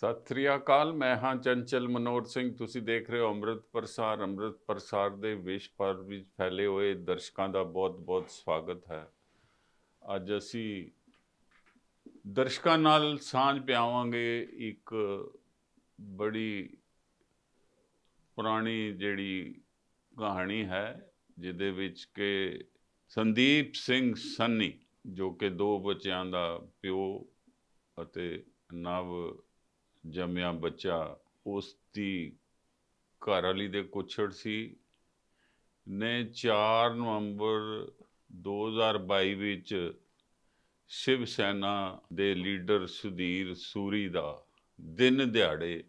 ਸਤਿ ਸ੍ਰੀ ਅਕਾਲ ਮੈਂ ਹਾਂ ਚੰਚਲ ਮਨੋਰ ਸਿੰਘ ਤੁਸੀਂ ਦੇਖ ਰਹੇ ਹੋ ਅੰਮ੍ਰਿਤ ਪ੍ਰਸਾਰ ਅੰਮ੍ਰਿਤ ਪ੍ਰਸਾਰ ਦੇ ਵਿਸ਼ ਪਰ ਵਿੱਚ ਫੈਲੇ ਹੋਏ ਦਰਸ਼ਕਾਂ ਦਾ ਬਹੁਤ-ਬਹੁਤ ਸਵਾਗਤ ਹੈ ਅੱਜ ਅਸੀਂ ਦਰਸ਼ਕਾਂ ਨਾਲ ਸਾਂਝ ਪਿਆਵਾਂਗੇ ਇੱਕ ਬੜੀ ਪੁਰਾਣੀ ਜਿਹੜੀ ਕਹਾਣੀ ਹੈ ਜਿਹਦੇ ਵਿੱਚ ਕਿ ਸੰਦੀਪ ਸਿੰਘ ਸੰਨੀ ਜੋ ਕਿ ਦੋ ਬੱਚਿਆਂ ਦਾ ਪਿਓ ਅਤੇ ਨਵ ਜੰਮਿਆ ਬੱਚਾ ਉਸ ਦੀ ਘਰ ਵਾਲੀ ਦੇ ਕੁਛੜ ਸੀ ਨੇ 4 ਨਵੰਬਰ 2022 ਵਿੱਚ ਸ਼ਿਵ ਸੈਨਾ ਦੇ ਲੀਡਰ ਸੁਧੀਰ ਸੂਰੀ ਦਾ ਦਿਨ ਦਿਹਾੜੇ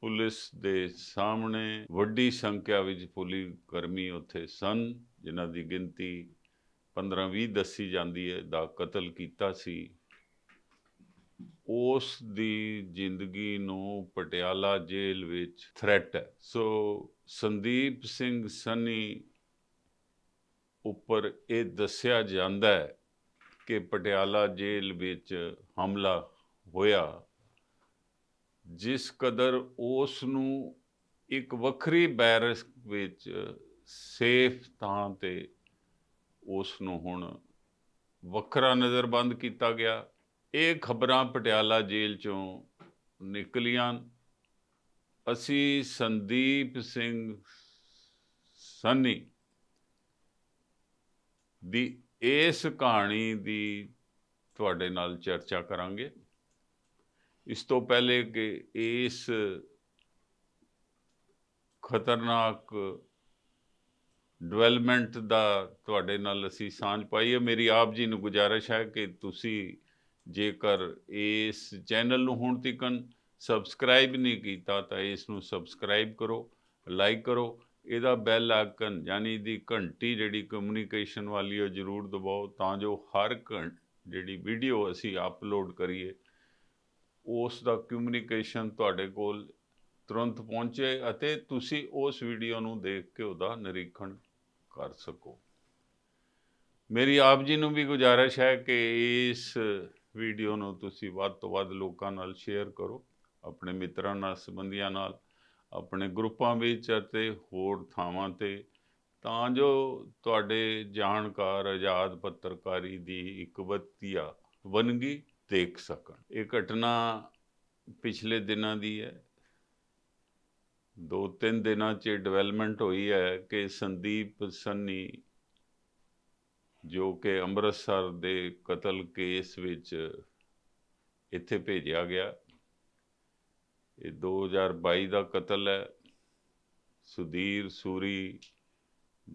ਪੁਲਿਸ ਦੇ ਸਾਹਮਣੇ ਵੱਡੀ ਸੰਖਿਆ ਵਿੱਚ ਪੁਲਿਸ ਕਰਮੀ ਉੱਥੇ ਸਨ ਜਿਨ੍ਹਾਂ ਦੀ ਗਿਣਤੀ 15-20 ਦੱਸੀ ਜਾਂਦੀ ਹੈ ਦਾ ਕਤਲ ਕੀਤਾ ਸੀ ਉਸ ਦੀ ਜ਼ਿੰਦਗੀ ਨੂੰ ਪਟਿਆਲਾ ਜੇਲ੍ਹ ਵਿੱਚ ਥ੍ਰੈਟ ਹੈ ਸੋ ਸੰਦੀਪ ਸਿੰਘ ਸੰਨੀ ਉੱਪਰ ਇਹ ਦੱਸਿਆ ਜਾਂਦਾ ਹੈ ਕਿ ਪਟਿਆਲਾ ਜੇਲ੍ਹ ਵਿੱਚ ਹਮਲਾ ਹੋਇਆ ਜਿਸ ਕਦਰ ਉਸ ਨੂੰ ਇੱਕ ਵੱਖਰੀ ਬੈਰਸ ਵਿੱਚ ਸੇਫ ਥਾਂ ਤੇ ਉਸ ਨੂੰ ਹੁਣ ਵੱਖਰਾ ਨਜ਼ਰਬੰਦ ਕੀਤਾ ਗਿਆ ਇਹ ਖਬਰਾਂ ਪਟਿਆਲਾ ਜੇਲ੍ਹ ਚੋਂ ਨਿਕਲੀਆਂ ਅਸੀਂ ਸੰਦੀਪ ਸਿੰਘ ਸੰਨੀ ਦੀ ਇਸ ਕਹਾਣੀ ਦੀ ਤੁਹਾਡੇ ਨਾਲ ਚਰਚਾ ਕਰਾਂਗੇ ਇਸ ਤੋਂ ਪਹਿਲੇ ਕਿ ਇਸ ਖਤਰਨਾਕ ਡਿਵੈਲਪਮੈਂਟ ਦਾ ਤੁਹਾਡੇ ਨਾਲ ਅਸੀਂ ਸਾਂਝ ਪਾਈਏ ਮੇਰੀ ਆਪ ਜੀ ਨੂੰ ਗੁਜਾਰਿਸ਼ ਹੈ ਕਿ ਤੁਸੀਂ ਜੇਕਰ ਇਸ ਚੈਨਲ ਨੂੰ ਹੁਣ ਤੱਕਨ ਸਬਸਕ੍ਰਾਈਬ ਨਹੀਂ ਕੀਤਾ ਤਾਂ ਇਸ ਨੂੰ ਸਬਸਕ੍ਰਾਈਬ ਕਰੋ ਲਾਈਕ ਕਰੋ ਇਹਦਾ ਬੈਲ ਆਈਕਨ ਯਾਨੀ ਦੀ ਘੰਟੀ ਜਿਹੜੀ ਕਮਿਊਨੀਕੇਸ਼ਨ ਵਾਲੀ ਉਹ ਜ਼ਰੂਰ ਦਬਾਓ ਤਾਂ ਜੋ ਹਰ ਘੰਟ ਜਿਹੜੀ ਵੀਡੀਓ ਅਸੀਂ ਅਪਲੋਡ ਕਰੀਏ ਉਸ ਦਾ ਕਮਿਊਨੀਕੇਸ਼ਨ ਤੁਹਾਡੇ ਕੋਲ ਤੁਰੰਤ ਪਹੁੰਚੇ ਅਤੇ ਤੁਸੀਂ ਉਸ ਵੀਡੀਓ ਨੂੰ ਦੇਖ ਕੇ ਉਹਦਾ ਨਿਰੀਖਣ ਕਰ ਸਕੋ ਮੇਰੀ ਆਪ ਜੀ ਨੂੰ ਵੀ ਗੁਜਾਰਿਸ਼ ਹੈ ਕਿ ਇਸ ਵੀਡੀਓ ਨੂੰ ਤੁਸੀਂ ਵੱਧ ਤੋਂ ਵੱਧ ਲੋਕਾਂ ਨਾਲ ਸ਼ੇਅਰ ਕਰੋ ਆਪਣੇ ਮਿੱਤਰਾਂ ਨਾਲ ਸਬੰਧੀਆਂ ਨਾਲ ਆਪਣੇ ਗਰੁੱਪਾਂ ਵਿੱਚ ਅਤੇ ਹੋਰ ਥਾਵਾਂ ਤੇ ਤਾਂ ਜੋ ਤੁਹਾਡੇ ਜਾਣਕਾਰ ਆਜ਼ਾਦ ਪੱਤਰਕਾਰੀ ਦੀ ਇੱਕ ਵਤੀਆ ਵਨਗੀ ਦੇਖ ਸਕਣ ਇਹ ਘਟਨਾ ਪਿਛਲੇ ਦਿਨਾਂ ਦੀ ਹੈ ਦੋ ਤਿੰਨ ਦਿਨਾਂ 'ਚ ਡਿਵੈਲਪਮੈਂਟ ਹੋਈ ਹੈ ਕਿ ਸੰਦੀਪ ਸੰਨੀ ਜੋ ਕਿ ਅੰਮ੍ਰਿਤਸਰ ਦੇ ਕਤਲ ਕੇਸ ਵਿੱਚ ਇੱਥੇ ਭੇਜਿਆ ਗਿਆ ਇਹ 2022 ਦਾ ਕਤਲ ਹੈ ਸੁਧੀਰ ਸੂਰੀ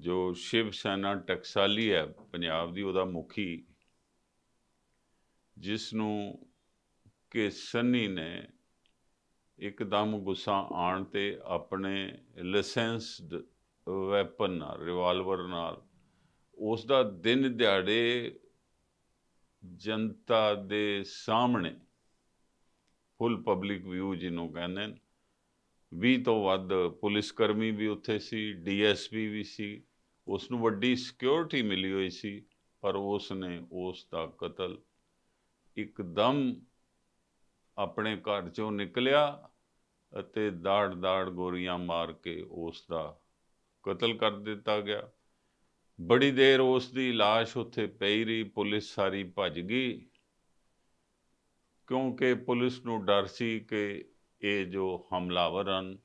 ਜੋ ਸ਼ਿਵ ਸੈਨਾ ਟਕਸਾਲੀ ਹੈ ਪੰਜਾਬ ਦੀ ਉਹਦਾ ਮੁਖੀ ਜਿਸ ਨੂੰ ਕਿ ਸੰਨੀ ਨੇ ਇੱਕਦਮ ਗੁੱਸਾ ਆਣ ਤੇ ਆਪਣੇ ਲਾਇਸੈਂਸਡ ਵੈਪਨ ਨਾਲ ਰਿਵਾਲਵਰ ਨਾਲ ਉਸ ਦਾ ਦਿਨ ਦਿਹਾੜੇ ਜਨਤਾ ਦੇ ਸਾਹਮਣੇ ਫੁੱਲ ਪਬਲਿਕ ਵਿਊ ਜਿਹਨੂੰ ਕਹਿੰਦੇ ਨੇ 20 ਤੋਂ ਵੱਧ ਪੁਲਿਸ ਕਰਮੀ ਵੀ ਉੱਥੇ ਸੀ ਡੀਐਸਪੀ ਵੀ ਸੀ ਉਸ ਨੂੰ ਵੱਡੀ ਸਿਕਿਉਰਿਟੀ ਮਿਲੀ ਹੋਈ ਸੀ ਪਰ ਉਸ ਨੇ ਉਸ ਦਾ ਕਤਲ ਇੱਕਦਮ ਆਪਣੇ ਘਰ ਚੋਂ ਨਿਕਲਿਆ ਅਤੇ ਦਾੜ ਦਾੜ ਗੋਰੀਆਂ ਮਾਰ ਕੇ ਉਸ ਦਾ ਕਤਲ ਕਰ ਦਿੱਤਾ ਗਿਆ ਬੜੀ ਦੇਰ ਉਸ ਦੀ লাশ ਉੱਥੇ ਪਈ ਰਹੀ ਪੁਲਿਸ ਸਾਰੀ ਭੱਜ ਗਈ ਕਿਉਂਕਿ ਪੁਲਿਸ ਨੂੰ ਡਰ ਸੀ ਕਿ ਇਹ ਜੋ ਹਮਲਾਵਰ ਹਨ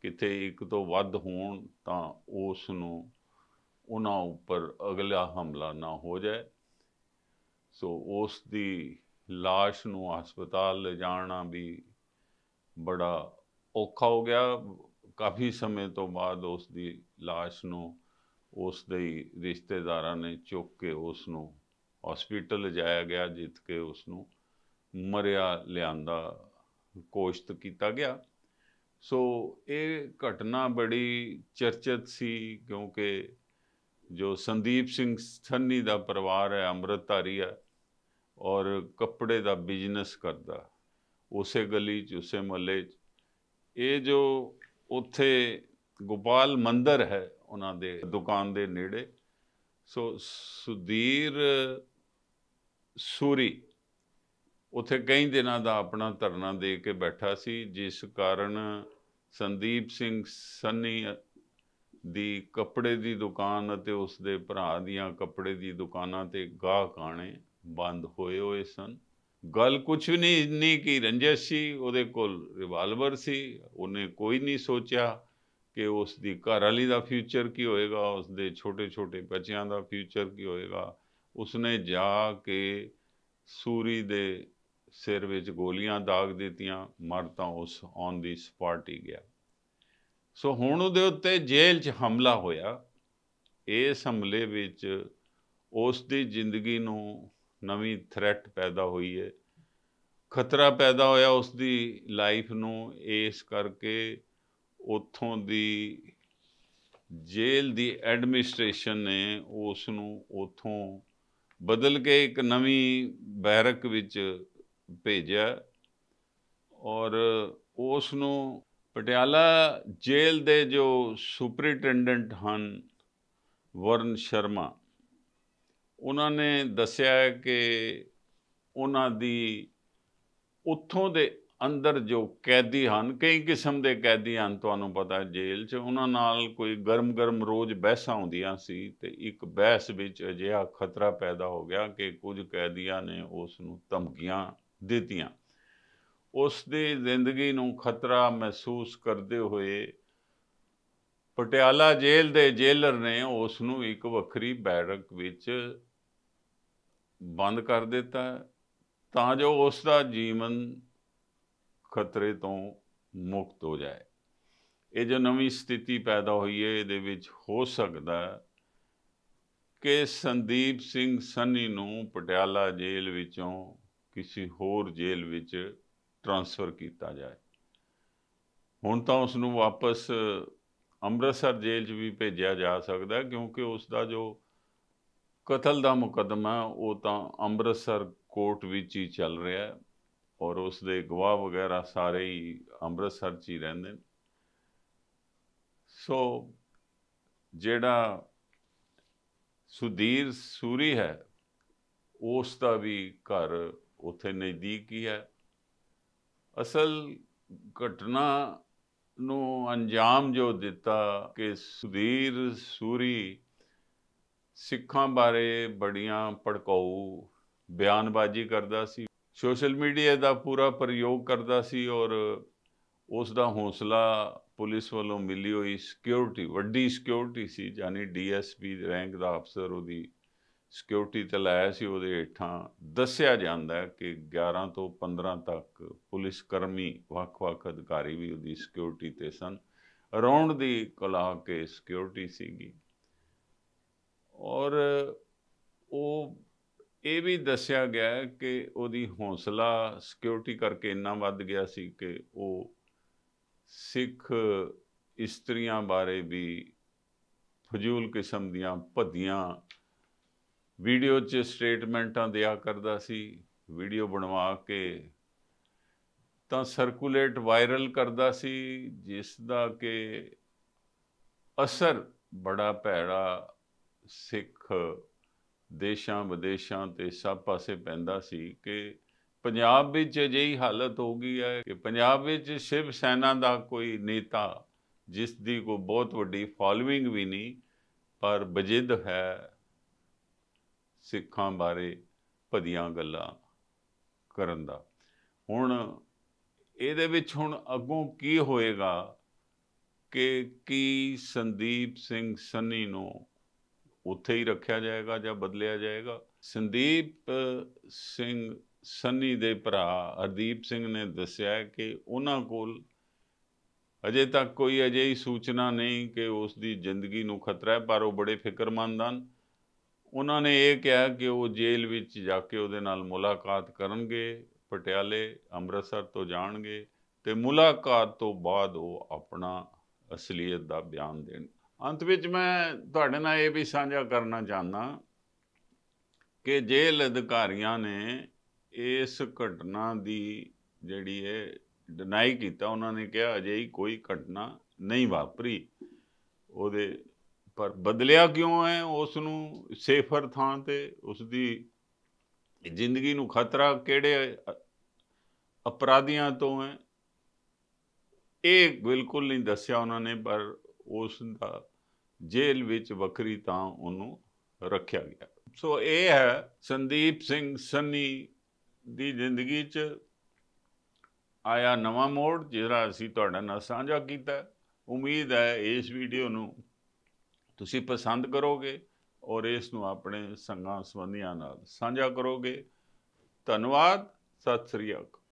ਕਿਤੇ ਇੱਕ ਤੋਂ ਵੱਧ ਹੋਣ ਤਾਂ ਉਸ ਨੂੰ ਉਹਨਾਂ ਉੱਪਰ ਅਗਲਾ ਹਮਲਾ ਨਾ ਹੋ ਜਾਏ ਸੋ ਉਸ ਦੀ লাশ ਨੂੰ ਹਸਪਤਾਲ ਲਿਜਾਣਾ ਵੀ ਬੜਾ ਔਖਾ ਹੋ ਗਿਆ ਕਾਫੀ ਸਮੇਂ ਤੋਂ ਬਾਅਦ ਉਸ ਦੀ লাশ ਨੂੰ ਉਸ ਦੇ ਰਿਸ਼ਤੇਦਾਰਾਂ ਨੇ ਚੁੱਕ ਕੇ ਉਸ ਨੂੰ ਹਸਪੀਟਲ ਲਿਜਾਇਆ ਗਿਆ ਜਿੱਤ ਕੇ ਉਸ ਨੂੰ ਮਰਿਆ ਲਿਆਂਦਾ ਕੋਸ਼ਤ ਕੀਤਾ ਗਿਆ ਸੋ ਇਹ ਘਟਨਾ ਬੜੀ ਚਰਚਿਤ ਸੀ ਕਿਉਂਕਿ ਜੋ ਸੰਦੀਪ ਸਿੰਘ ਸੰਨੀ ਦਾ ਪਰਿਵਾਰ ਹੈ ਅੰਮ੍ਰਿਤਧਾਰੀ ਹੈ ਔਰ ਕੱਪੜੇ ਦਾ ਬਿਜ਼ਨਸ ਕਰਦਾ ਉਸੇ ਗਲੀ 'ਚ ਉਸੇ ਮਹੱਲੇ 'ਚ ਇਹ ਜੋ ਉੱਥੇ ਗੋਪਾਲ ਮੰਦਰ ਹੈ ਉਹਨਾਂ ਦੇ ਦੁਕਾਨ ਦੇ ਨੇੜੇ ਸੋ ਸੁਧੀਰ ਸੂਰੀ ਉਥੇ ਕਈ ਦਿਨਾਂ ਦਾ ਆਪਣਾ ਧਰਨਾ ਦੇ ਕੇ ਬੈਠਾ ਸੀ ਜਿਸ ਕਾਰਨ ਸੰਦੀਪ ਸਿੰਘ ਸੰਨੀ ਦੀ ਕੱਪੜੇ ਦੀ ਦੁਕਾਨ ਅਤੇ ਉਸ ਦੇ ਭਰਾ ਦੀਆਂ ਕੱਪੜੇ ਦੀ ਦੁਕਾਨਾਂ ਤੇ ਗਾਹਕ ਆਣੇ ਬੰਦ ਹੋਏ ਹੋਏ ਸਨ ਗੱਲ ਕੁਝ ਵੀ ਨਹੀਂ ਕੀ ਰੰਜਿਸ਼ ਸੀ ਉਹਦੇ ਕੋਲ ਰਿਵਾਲਵਰ ਸੀ ਉਹਨੇ ਕੋਈ ਨਹੀਂ ਸੋਚਿਆ ਕਿ ਉਸ ਦੀ ਘਰ ਵਾਲੀ ਦਾ ਫਿਊਚਰ ਕੀ ਹੋਏਗਾ ਉਸ ਦੇ ਛੋਟੇ-ਛੋਟੇ ਬੱਚਿਆਂ ਦਾ ਫਿਊਚਰ ਕੀ ਹੋਏਗਾ ਉਸ ਨੇ ਜਾ ਕੇ ਸੂਰੀ ਦੇ ਸਿਰ ਵਿੱਚ ਗੋਲੀਆਂ ਦਾਗ ਦਿੱਤੀਆਂ ਮਰ ਤਾਂ ਉਸ ਔਨ ਦੀ ਸਪਾਟ ਹੀ ਗਿਆ ਸੋ ਹੁਣ ਉਹਦੇ ਉੱਤੇ ਜੇਲ੍ਹ 'ਚ ਹਮਲਾ ਹੋਇਆ ਇਸ ਹਮਲੇ ਵਿੱਚ ਉਸ ਦੀ ਜ਼ਿੰਦਗੀ ਨੂੰ ਨਵੀਂ ਥ੍ਰੈਟ ਪੈਦਾ ਹੋਈ ਹੈ ਖਤਰਾ ਪੈਦਾ ਹੋਇਆ ਉਸ ਦੀ ਲਾਈਫ ਨੂੰ ਇਸ ਕਰਕੇ ਉੱਥੋਂ ਦੀ ਜੇਲ੍ਹ ਦੀ ਐਡਮਿਨਿਸਟ੍ਰੇਸ਼ਨ ਨੇ ਉਸ ਨੂੰ ਉੱਥੋਂ ਬਦਲ ਕੇ ਇੱਕ ਨਵੀਂ ਬੈਰਕ ਵਿੱਚ ਭੇਜਿਆ ਔਰ ਉਸ ਨੂੰ ਪਟਿਆਲਾ ਜੇਲ੍ਹ ਦੇ ਜੋ ਸੁਪਰੀਟੈਂਡੈਂਟ ਹਨ ਵਰਨ ਸ਼ਰਮਾ ਉਹਨਾਂ ਨੇ ਦੱਸਿਆ ਕਿ ਉਹਨਾਂ ਦੀ ਉੱਥੋਂ ਦੇ ਅੰਦਰ ਜੋ ਕੈਦੀ ਹਨ ਕਈ ਕਿਸਮ ਦੇ ਕੈਦੀ ਹਨ ਤੁਹਾਨੂੰ ਪਤਾ ਜੇਲ੍ਹ 'ਚ ਉਹਨਾਂ ਨਾਲ ਕੋਈ ਗਰਮ-ਗਰਮ ਰੋਜ਼ ਬਹਿਸਾਂ ਹੁੰਦੀਆਂ ਸੀ ਤੇ ਇੱਕ ਬਹਿਸ ਵਿੱਚ ਅਜਿਹਾ ਖਤਰਾ ਪੈਦਾ ਹੋ ਗਿਆ ਕਿ ਕੁਝ ਕੈਦੀਆਂ ਨੇ ਉਸ ਨੂੰ ਧਮਕੀਆਂ ਦਿੱਤੀਆਂ ਉਸ ਦੀ ਜ਼ਿੰਦਗੀ ਨੂੰ ਖਤਰਾ ਮਹਿਸੂਸ ਕਰਦੇ ਹੋਏ ਪਟਿਆਲਾ ਜੇਲ੍ਹ ਦੇ ਜੇਲਰ ਨੇ ਉਸ ਨੂੰ ਇੱਕ ਵੱਖਰੀ ਬੈਰਕ ਵਿੱਚ ਬੰਦ ਕਰ ਦਿੱਤਾ ਤਾਂ ਜੋ ਉਸ ਦਾ ਜੀਵਨ ਖਤਰੇ ਤੋਂ ਮੁਕਤ ਹੋ ਜਾਏ ਇਹ ਜੋ ਨਵੀਂ ਸਥਿਤੀ ਪੈਦਾ ਹੋਈ ਹੈ ਇਹਦੇ ਵਿੱਚ ਹੋ ਸਕਦਾ ਕਿ ਸੰਦੀਪ ਸਿੰਘ ਸੰਨੀ ਨੂੰ ਪਟਿਆਲਾ ਜੇਲ੍ਹ ਵਿੱਚੋਂ ਕਿਸੇ ਹੋਰ ਜੇਲ੍ਹ ਵਿੱਚ ਟਰਾਂਸਫਰ ਕੀਤਾ ਜਾਏ ਹੁਣ ਤਾਂ ਉਸ ਨੂੰ ਵਾਪਸ ਅੰਮ੍ਰਿਤਸਰ ਜੇਲ੍ਹ 'ਚ ਵੀ ਭੇਜਿਆ ਜਾ ਸਕਦਾ ਕਿਉਂਕਿ ਉਸ ਦਾ ਜੋ ਕਤਲ ਦਾ ਮੁਕਦਮਾ ਉਹ ਤਾਂ ਅੰਮ੍ਰਿਤਸਰ ਕੋਰਟ ਵਿੱਚ ਹੀ ਚੱਲ ਰਿਹਾ ਹੈ ਔਰ ਉਸ ਦੇ ਗਵਾਹ ਵਗੈਰਾ ਸਾਰੇ ਹੀ ਅੰਮ੍ਰਿਤਸਰ 'ਚ ਹੀ ਰਹਿੰਦੇ ਨੇ ਸੋ ਜਿਹੜਾ ਸੁਧੀਰ ਸੂਰੀ ਹੈ ਉਸ ਦਾ ਵੀ ਘਰ ਉੱਥੇ ਨਜ਼ਦੀਕ ਹੀ ਹੈ ਅਸਲ ਘਟਨਾ ਨੂੰ ਅੰਜਾਮ ਜੋ ਦਿੱਤਾ ਕਿ ਸੁਧੀਰ ਸੂਰੀ ਸਿੱਖਾਂ ਬਾਰੇ ਬੜੀਆਂ ਭੜਕਾਊ ਬਿਆਨਬਾਜ਼ੀ ਕਰਦਾ ਸੀ ਸੋਸ਼ਲ ਮੀਡੀਆ ਦਾ ਪੂਰਾ ਪ੍ਰਯੋਗ ਕਰਦਾ ਸੀ ਔਰ ਉਸ ਦਾ ਹੌਸਲਾ ਪੁਲਿਸ ਵੱਲੋਂ ਮਿਲੀ ਹੋਈ ਸਿਕਿਉਰਿਟੀ ਵੱਡੀ ਸਿਕਿਉਰਿਟੀ ਸੀ ਜਾਨੀ ਡੀਐਸਪੀ ਰੈਂਕ ਦਾ ਅਫਸਰ ਉਹਦੀ ਸਿਕਿਉਰਿਟੀ ਤੇ ਲਾਇਆ ਸੀ ਉਹਦੇ ਹੇਠਾਂ ਦੱਸਿਆ ਜਾਂਦਾ ਕਿ 11 ਤੋਂ 15 ਤੱਕ ਪੁਲਿਸ ਕਰਮੀ ਵੱਖ-ਵੱਖ ਅਧਿਕਾਰੀ ਵੀ ਉਹਦੀ ਸਿਕਿਉਰਿਟੀ ਤੇ ਸਨ ਅਰਾਊਂਡ ਦੀ ਕਲਾ ਕੇ ਸਿਕਿਉਰਿਟੀ ਸੀਗੀ ਔਰ ਉਹ ਇਹ ਵੀ ਦੱਸਿਆ ਗਿਆ ਕਿ ਉਹਦੀ ਹੌਸਲਾ ਸਿਕਿਉਰਿਟੀ ਕਰਕੇ ਇੰਨਾ ਵੱਧ ਗਿਆ ਸੀ ਕਿ ਉਹ ਸਿੱਖ ਇਸਤਰੀਆਂ ਬਾਰੇ ਵੀ ਫਜ਼ੂਲ ਕਿਸਮ ਦੀਆਂ ਭੱਦੀਆਂ ਵੀਡੀਓ 'ਚ ਸਟੇਟਮੈਂਟਾਂ ਦਿਆ ਕਰਦਾ ਸੀ ਵੀਡੀਓ ਬਣਵਾ ਕੇ ਤਾਂ ਸਰਕੂਲੇਟ ਵਾਇਰਲ ਕਰਦਾ ਸੀ ਜਿਸ ਦਾ ਕਿ ਅਸਰ ਬੜਾ ਭੈੜਾ ਸਿੱਖ ਦੇਸ਼ਾਂ ਵਿਦੇਸ਼ਾਂ ਤੇ ਸਭ ਪਾਸੇ ਪੈਂਦਾ ਸੀ ਕਿ ਪੰਜਾਬ ਵਿੱਚ ਅਜਿਹੀ ਹਾਲਤ ਹੋ ਗਈ ਹੈ ਕਿ ਪੰਜਾਬ ਵਿੱਚ ਸ਼ਿਵ ਸੈਨਾ ਦਾ ਕੋਈ ਨੇਤਾ ਜਿਸ ਦੀ ਕੋ ਬਹੁਤ ਵੱਡੀ ਫਾਲੋਇੰਗ ਵੀ ਨਹੀਂ ਪਰ ਬਜਿੱਦ ਹੈ ਸਿੱਖਾਂ ਬਾਰੇ ਭਦੀਆਂ ਗੱਲਾਂ ਕਰਨ ਦਾ ਹੁਣ ਇਹਦੇ ਵਿੱਚ ਹੁਣ ਅੱਗੋਂ ਕੀ ਹੋਏਗਾ ਕਿ ਕੀ ਸੰਦੀਪ ਸਿੰਘ ਸੰਨੀ ਨੂੰ ਉੱਥੇ ਹੀ ਰੱਖਿਆ ਜਾਏਗਾ ਜਾਂ ਬਦਲਿਆ ਜਾਏਗਾ ਸੰਦੀਪ ਸਿੰਘ ਸੰਨੀ ਦੇ ਭਰਾ ਹਰਦੀਪ ਸਿੰਘ ਨੇ ਦੱਸਿਆ ਕਿ ਉਹਨਾਂ ਕੋਲ ਅਜੇ ਤੱਕ ਕੋਈ ਅਜਿਹੀ ਸੂਚਨਾ ਨਹੀਂ ਕਿ ਉਸ ਦੀ ਜ਼ਿੰਦਗੀ ਨੂੰ ਖਤਰਾ ਹੈ ਪਰ ਉਹ ਬੜੇ ਫਿਕਰਮੰਦ ਹਨ ਉਹਨਾਂ ਨੇ ਇਹ ਕਿਹਾ ਕਿ ਉਹ ਜੇਲ੍ਹ ਵਿੱਚ ਜਾ ਕੇ ਉਹਦੇ ਨਾਲ ਮੁਲਾਕਾਤ ਕਰਨਗੇ ਪਟਿਆਲੇ ਅੰਮ੍ਰਿਤਸਰ ਤੋਂ ਜਾਣਗੇ ਤੇ ਮੁਲਾਕਾਤ ਤੋਂ ਬਾਅਦ ਉਹ ਆਪਣਾ ਅਸਲੀਅਤ ਦਾ ਬਿਆਨ ਦੇਣਗੇ ਅੰਤ ਵਿੱਚ ਮੈਂ ਤੁਹਾਡੇ ਨਾਲ ਇਹ ਵੀ ਸਾਂਝਾ ਕਰਨਾ ਚਾਹੁੰਦਾ ਕਿ ਜੇਲ੍ਹ ਅਧਿਕਾਰੀਆਂ ਨੇ ਇਸ ਘਟਨਾ ਦੀ ਜਿਹੜੀ ਹੈ ਡਿਨਾਈ ਕੀਤਾ ਉਹਨਾਂ ਨੇ ਕਿਹਾ ਅਜੇ ਕੋਈ ਘਟਨਾ ਨਹੀਂ ਵਾਪਰੀ ਉਹਦੇ ਪਰ ਬਦਲਿਆ ਕਿਉਂ ਹੈ ਉਸ ਨੂੰ ਸੇਫਰ ਥਾਂ ਤੇ ਉਸ ਦੀ ਜ਼ਿੰਦਗੀ ਨੂੰ ਖਤਰਾ ਕਿਹੜੇ ਅਪਰਾਧੀਆਂ ਤੋਂ ਹੈ ਇਹ ਬਿਲਕੁਲ ਨਹੀਂ ਦੱਸਿਆ ਉਹਨਾਂ ਨੇ ਪਰ ਉਸ ਦਾ ਜੇਲ੍ਹ ਵਿੱਚ ਵੱਖਰੀ ਤਾਂ ਉਹਨੂੰ ਰੱਖਿਆ ਗਿਆ ਸੋ ਇਹ ਹੈ ਸੰਦੀਪ ਸਿੰਘ ਸੰਨੀ ਦੀ ਜ਼ਿੰਦਗੀ 'ਚ ਆਇਆ ਨਵਾਂ ਮੋੜ ਜਿਹੜਾ ਅਸੀਂ ਤੁਹਾਡੇ ਨਾਲ ਸਾਂਝਾ ਕੀਤਾ ਉਮੀਦ ਹੈ ਇਸ ਵੀਡੀਓ ਨੂੰ ਤੁਸੀਂ ਪਸੰਦ ਕਰੋਗੇ ਔਰ ਇਸ ਨੂੰ ਆਪਣੇ ਸੰਗਾਂ ਸੰਬੰਧੀਆਂ ਨਾਲ ਸਾਂਝਾ ਕਰੋਗੇ ਧੰਨਵਾਦ ਸਤਿ ਸ੍ਰੀ ਅਕਾਲ